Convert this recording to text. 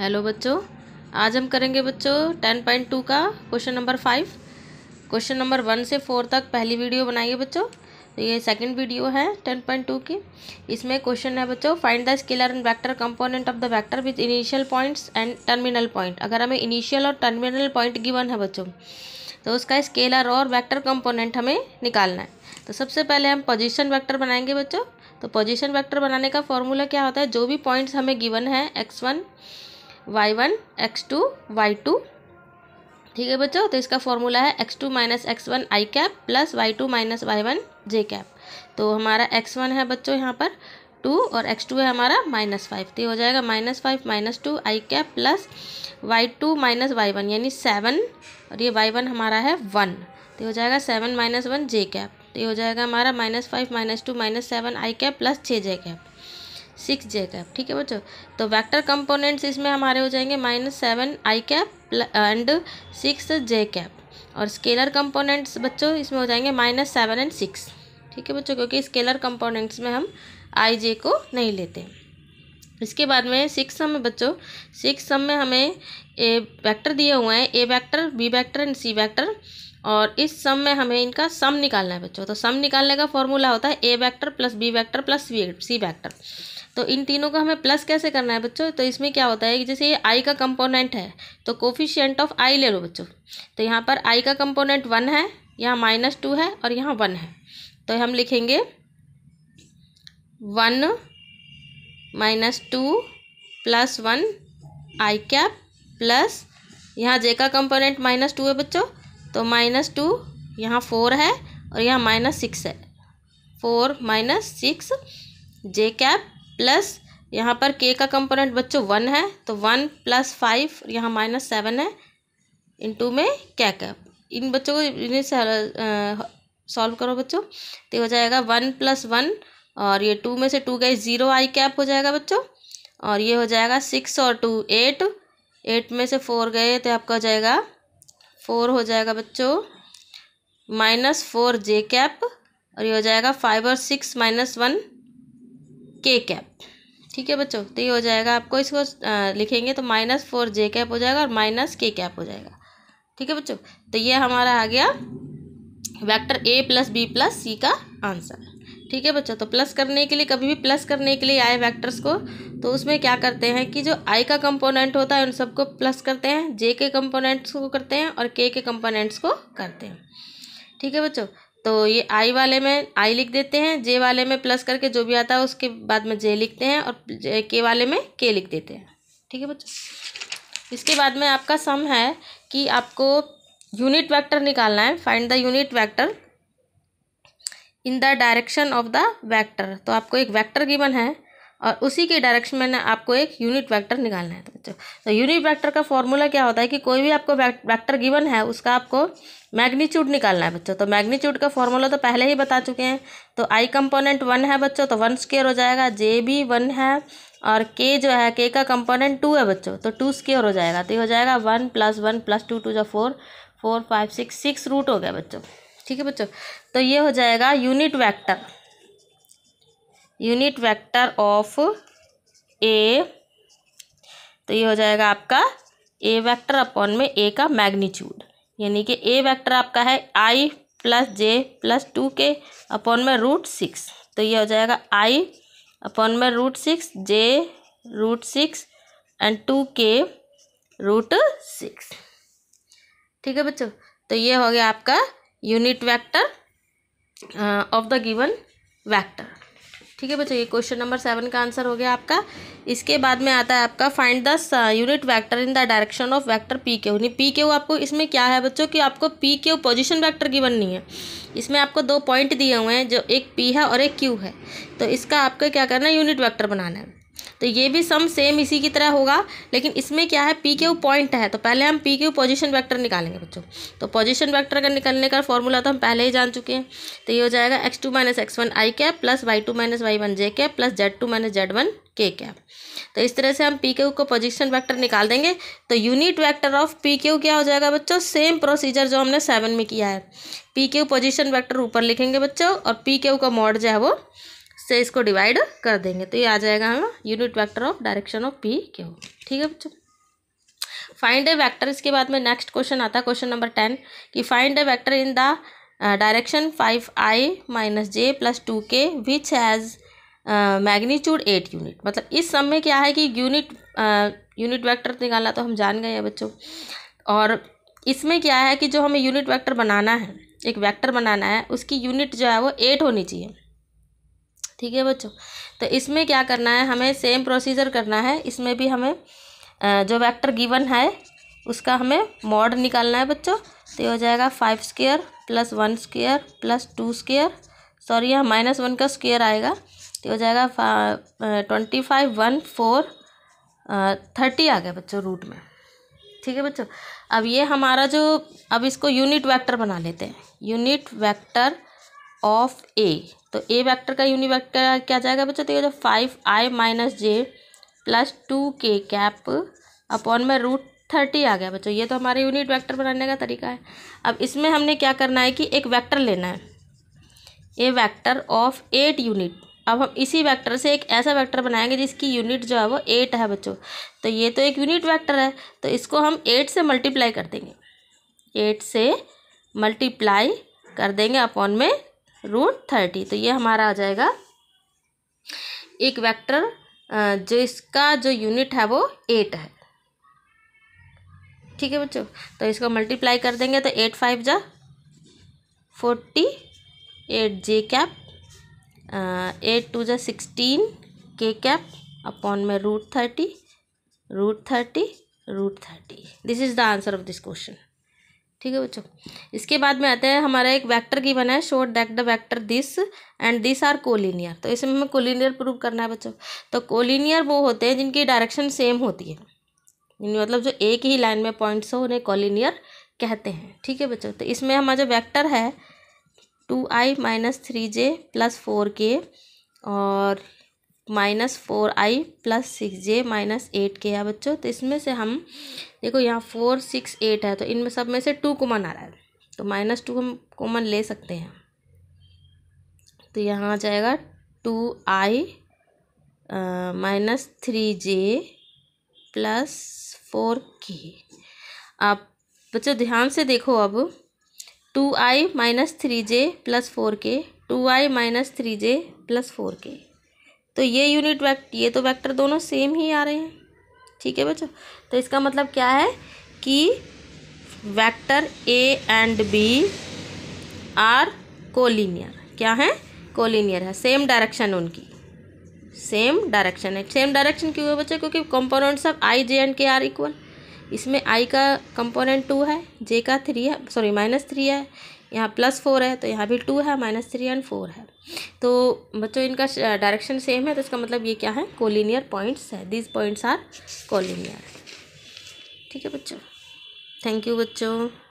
hello बच्चों आज हम करेंगे बच्चों टेन पॉइंट टू का question number five question number one से फोर तक पहली वीडियो बनाइए बच्चों तो ये सेकंड वीडियो है टेन पॉइंट टू की इसमें क्वेश्चन है बच्चों find the scalar and vector component of the vector with initial points and terminal point अगर हमें इनिशियल और टर्मिनल पॉइंट गिवन है बच्चों तो उसका स्केलर और वैक्टर कंपोनेंट हमें निकालना है तो सबसे पहले हम पोजिशन वैक्टर बनाएंगे बच्चों तो पोजिशन वैक्टर बनाने का फॉर्मूला क्या होता है जो भी पॉइंट्स हमें गिवन है X one Y one X two Y two ठीक है बच्चों तो इसका फॉर्मूला है X two minus X one I cap plus Y two minus Y one J cap तो हमारा एक्स वन है बच्चों यहाँ पर टू और एक्स टू है हमारा माइनस फाइव तो हो जाएगा minus five minus two I cap plus Y two minus Y one यानी सेवन और ये वाई वन हमारा है वन तो हो जाएगा seven minus one J cap तो ये हो जाएगा हमारा minus five minus two minus seven I cap plus छः J cap six J cap ठीक है बच्चों तो वेक्टर कंपोनेंट्स इसमें हमारे हो जाएंगे minus seven I cap and six J cap और स्केलर कंपोनेंट्स बच्चों इसमें हो जाएंगे माइनस सेवन एंड सिक्स ठीक है बच्चों क्योंकि स्केलर कंपोनेंट्स में हम आई जे को नहीं लेते इसके बाद में सिक्स सम में बच्चों सिक्स सम में हमें ए वैक्टर दिए हुए हैं A vector B vector and C vector और इस सम में हमें इनका सम निकालना है बच्चों तो सम निकालने का फॉर्मूला होता है A vector plus B vector plus C vector तो इन तीनों का हमें प्लस कैसे करना है बच्चों तो इसमें क्या होता है कि जैसे ये आई का कंपोनेंट है तो कोफिशियंट ऑफ आई ले लो बच्चों तो यहाँ पर आई का कंपोनेंट वन है यहाँ माइनस टू है और यहाँ वन है तो हम लिखेंगे one minus two plus one I cap plus यहाँ जे का कंपोनेंट माइनस टू है बच्चों तो माइनस टू यहाँ फोर है और यहाँ माइनस सिक्स है four minus six J cap plus यहाँ पर के का कंपोनेंट बच्चों वन है तो वन प्लस फाइव यहाँ माइनस सेवन है टू में क्या क्या इन बच्चों को इन्हें सॉल्व करो बच्चों तो हो जाएगा वन प्लस वन और ये टू में से टू गए ज़ीरो आई कैप हो जाएगा बच्चों और ये हो जाएगा सिक्स और टू एट एट में से फोर गए तो आपका हो जाएगा फोर हो जाएगा बच्चों माइनस फोर जे कैप और ये हो जाएगा फाइव और six minus one K cap ठीक है बच्चों तो ये हो जाएगा आपको इसको लिखेंगे तो माइनस फोर जे कैप हो जाएगा और माइनस के कैप हो जाएगा ठीक है बच्चों तो ये हमारा आ गया vector A plus B plus C का आंसर ठीक है बच्चों तो प्लस करने के लिए कभी भी प्लस करने के लिए आए वेक्टर्स को तो उसमें क्या करते हैं कि जो आई का कंपोनेंट होता है उन सबको प्लस करते हैं जे के कंपोनेंट्स को करते हैं और के के कंपोनेंट्स को करते हैं ठीक है बच्चों तो ये आई वाले में आई लिख देते हैं जे वाले में प्लस करके जो भी आता है उसके बाद में जे लिखते हैं और के वाले में के लिख देते हैं ठीक है बच्चों इसके बाद में आपका सम है कि आपको यूनिट वेक्टर निकालना है find the unit vector in the direction of the vector तो आपको एक वेक्टर गिवन है और उसी के डायरेक्शन में आपको एक यूनिट वेक्टर निकालना है बच्चों तो यूनिट वेक्टर तो का फॉर्मूला क्या होता है कि कोई भी आपको वेक्टर गिवन है उसका आपको मैग्नीट्यूड निकालना है बच्चों तो मैग्नीट्यूड का फॉर्मूला तो पहले ही बता चुके हैं तो आई कंपोनेंट वन है बच्चों तो वन स्केयर हो जाएगा जे भी वन है और के जो है के का कंपोनेंट टू है बच्चों तो टू स्केयर हो जाएगा तो ये हो जाएगा one plus one plus two two जो four four five six six root हो गया बच्चों ठीक है बच्चों तो ये हो जाएगा unit vector unit vector of A तो ये हो जाएगा आपका ए वेक्टर अपॉन में ए का मैग्नीट्यूड यानी कि ए वेक्टर आपका है I plus J plus two K upon में रूट सिक्स तो ये हो जाएगा आई अपॉन में root six J root six and two K root six ठीक है बच्चों तो ये हो गया आपका unit vector of the given vector ठीक है बच्चों ये क्वेश्चन नंबर सेवन का आंसर हो गया आपका इसके बाद में आता है आपका find the unit vector in the direction of vector P के यानी पी के आपको इसमें क्या है बच्चों कि आपको पी के पोजिशन वैक्टर की बननी है इसमें आपको दो पॉइंट दिए हुए हैं जो एक पी है और एक क्यू है तो इसका आपको क्या करना है यूनिट वैक्टर बनाना है तो ये भी सम सेम इसी की तरह होगा लेकिन इसमें क्या है पी क्यू पॉइंट है तो पहले हम पी क्यू पोजिशन वैक्टर निकालेंगे बच्चों तो पोजिशन वैक्टर का निकलने का फॉर्मूला तो हम पहले ही जान चुके हैं तो ये हो जाएगा X two minus X one I cap plus Y two minus Y one J cap plus Z two minus Z one K cap तो इस तरह से हम पी क्यू को पोजिशन वैक्टर निकाल देंगे तो unit vector of P Q क्या हो जाएगा बच्चों सेम प्रोसीजर जो हमने सेवन में किया है पी क्यू पोजिशन वैक्टर ऊपर लिखेंगे बच्चों और पी क्यू का मॉड जो है वो से इसको डिवाइड कर देंगे तो ये आ जाएगा हमें unit vector of direction of P Q ठीक है बच्चों फाइंड ए वैक्टर इसके बाद में नेक्स्ट क्वेश्चन आता है क्वेश्चन नंबर टेन कि find a vector in the direction five I minus J plus two K which has magnitude eight unit मतलब इस सब में क्या है कि यूनिट यूनिट वैक्टर निकालना तो हम जान गए हैं बच्चों और इसमें क्या है कि जो हमें यूनिट वैक्टर बनाना है एक वैक्टर बनाना है उसकी यूनिट जो है वो एट होनी चाहिए ठीक है बच्चों तो इसमें क्या करना है हमें सेम प्रोसीजर करना है इसमें भी हमें जो वेक्टर गिवन है उसका हमें मॉड निकालना है बच्चों तो ये हो जाएगा five square plus one square plus two square sorry यहाँ माइनस वन का स्केयर आएगा तो हो जाएगा twenty five one four thirty आ गया बच्चों रूट में ठीक है बच्चों अब ये हमारा जो अब इसको यूनिट वैक्टर बना लेते हैं यूनिट वैक्टर ऑफ ए तो ए वेक्टर का यूनि वैक्टर क्या जाएगा बच्चों तो ये जो five I minus J plus two K cap upon में रूट थर्टी आ गया बच्चों ये तो हमारे यूनिट वेक्टर बनाने का तरीका है अब इसमें हमने क्या करना है कि एक वेक्टर लेना है A vector of eight unit अब हम इसी वेक्टर से एक ऐसा वेक्टर बनाएंगे जिसकी यूनिट जो है वो एट है बच्चों तो ये तो एक यूनिट वेक्टर है तो इसको हम एट से मल्टीप्लाई कर देंगे एट से मल्टीप्लाई कर देंगे अपॉन में रूट थर्टी तो ये हमारा आ जाएगा एक वेक्टर जो इसका जो यूनिट है वो एट है ठीक है बच्चों तो इसको मल्टीप्लाई कर देंगे तो एट फाइव जा forty eight J cap eight two जा सिक्सटीन के कैप अपॉन में root thirty root thirty root thirty this is the answer of this question ठीक है बच्चों इसके बाद में आते हैं हमारा एक वेक्टर की बना है show that the vector this and this are collinear तो इसमें हमें कोलिनियर प्रूव करना है बच्चों तो कोलिनियर वो होते हैं जिनकी डायरेक्शन सेम होती है मतलब जो एक ही लाइन में पॉइंट्स हो उन्हें कोलिनियर कहते हैं ठीक है बच्चों तो इसमें हमारा जो वैक्टर है two i minus three j plus four k और minus four i plus six j minus eight k है बच्चों तो इसमें से हम देखो यहाँ फोर सिक्स एट है तो इनमें सब में से टू कॉमन आ रहा है तो माइनस टू हम कॉमन ले सकते हैं तो यहाँ आ जाएगा two i minus three j plus four k आप बच्चों ध्यान से देखो अब two i minus three j plus four k two i minus three j plus four k तो ये यूनिट वैक्ट ये तो वैक्टर दोनों सेम ही आ रहे हैं ठीक है बच्चों तो इसका मतलब क्या है कि vector A and B are collinear क्या है कोलिनियर है सेम डायरेक्शन उनकी सेम डायरेक्शन है सेम डायरेक्शन क्यों है बच्चों क्योंकि components of i j and k are equal इसमें आई का कंपोनेंट टू है जे का थ्री है सॉरी माइनस थ्री है यहाँ प्लस फोर है तो यहाँ भी टू है माइनस थ्री एंड फोर है तो बच्चों इनका डायरेक्शन सेम है तो इसका मतलब ये क्या है कोलिनियर पॉइंट्स है दीज पॉइंट्स आर कोलिनियर ठीक है बच्चों थैंक यू बच्चों